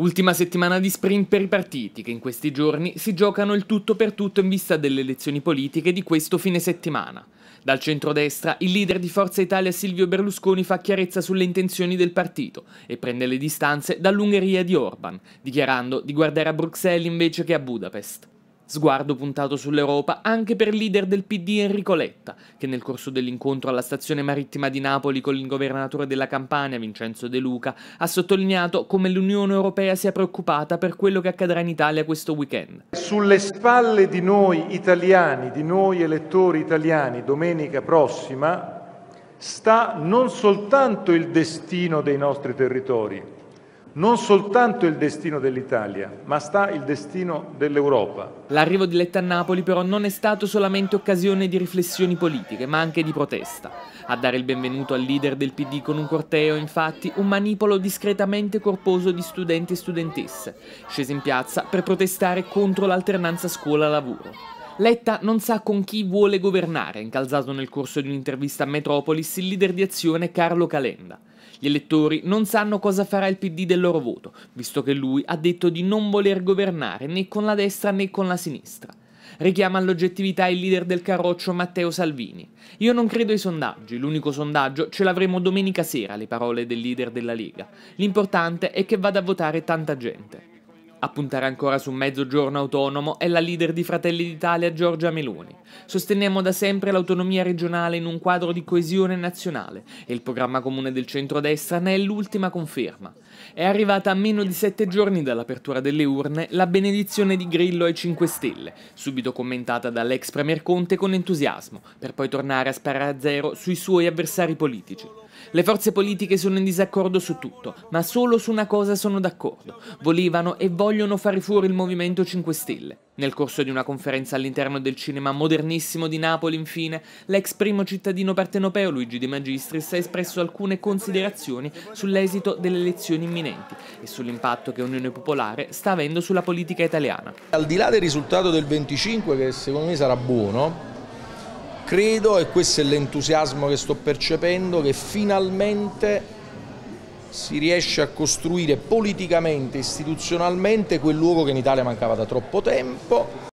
Ultima settimana di sprint per i partiti che in questi giorni si giocano il tutto per tutto in vista delle elezioni politiche di questo fine settimana. Dal centrodestra il leader di Forza Italia Silvio Berlusconi fa chiarezza sulle intenzioni del partito e prende le distanze dall'Ungheria di Orban, dichiarando di guardare a Bruxelles invece che a Budapest. Sguardo puntato sull'Europa anche per il leader del PD Enrico Letta, che nel corso dell'incontro alla stazione marittima di Napoli con il governatore della Campania Vincenzo De Luca ha sottolineato come l'Unione Europea sia preoccupata per quello che accadrà in Italia questo weekend. Sulle spalle di noi italiani, di noi elettori italiani, domenica prossima, sta non soltanto il destino dei nostri territori, non soltanto il destino dell'Italia, ma sta il destino dell'Europa. L'arrivo di Letta a Napoli però non è stato solamente occasione di riflessioni politiche, ma anche di protesta. A dare il benvenuto al leader del PD con un corteo, infatti, un manipolo discretamente corposo di studenti e studentesse, scese in piazza per protestare contro l'alternanza scuola-lavoro. Letta non sa con chi vuole governare, incalzato nel corso di un'intervista a Metropolis il leader di azione Carlo Calenda. Gli elettori non sanno cosa farà il PD del loro voto, visto che lui ha detto di non voler governare né con la destra né con la sinistra richiama all'oggettività il leader del carroccio Matteo Salvini. Io non credo ai sondaggi, l'unico sondaggio ce l'avremo domenica sera, le parole del leader della Lega. L'importante è che vada a votare tanta gente. A puntare ancora su mezzogiorno autonomo è la leader di Fratelli d'Italia Giorgia Meloni. Sosteniamo da sempre l'autonomia regionale in un quadro di coesione nazionale e il programma comune del centrodestra ne è l'ultima conferma. È arrivata a meno di sette giorni dall'apertura delle urne la benedizione di Grillo ai 5 Stelle, subito commentata dall'ex Premier Conte con entusiasmo, per poi tornare a sparare a zero sui suoi avversari politici. Le forze politiche sono in disaccordo su tutto, ma solo su una cosa sono d'accordo. Volevano e vogliono fare fuori il Movimento 5 Stelle. Nel corso di una conferenza all'interno del cinema modernissimo di Napoli, infine, l'ex primo cittadino partenopeo Luigi De Magistris ha espresso alcune considerazioni sull'esito delle elezioni imminenti e sull'impatto che Unione Popolare sta avendo sulla politica italiana. Al di là del risultato del 25, che secondo me sarà buono, Credo, e questo è l'entusiasmo che sto percependo, che finalmente si riesce a costruire politicamente, istituzionalmente quel luogo che in Italia mancava da troppo tempo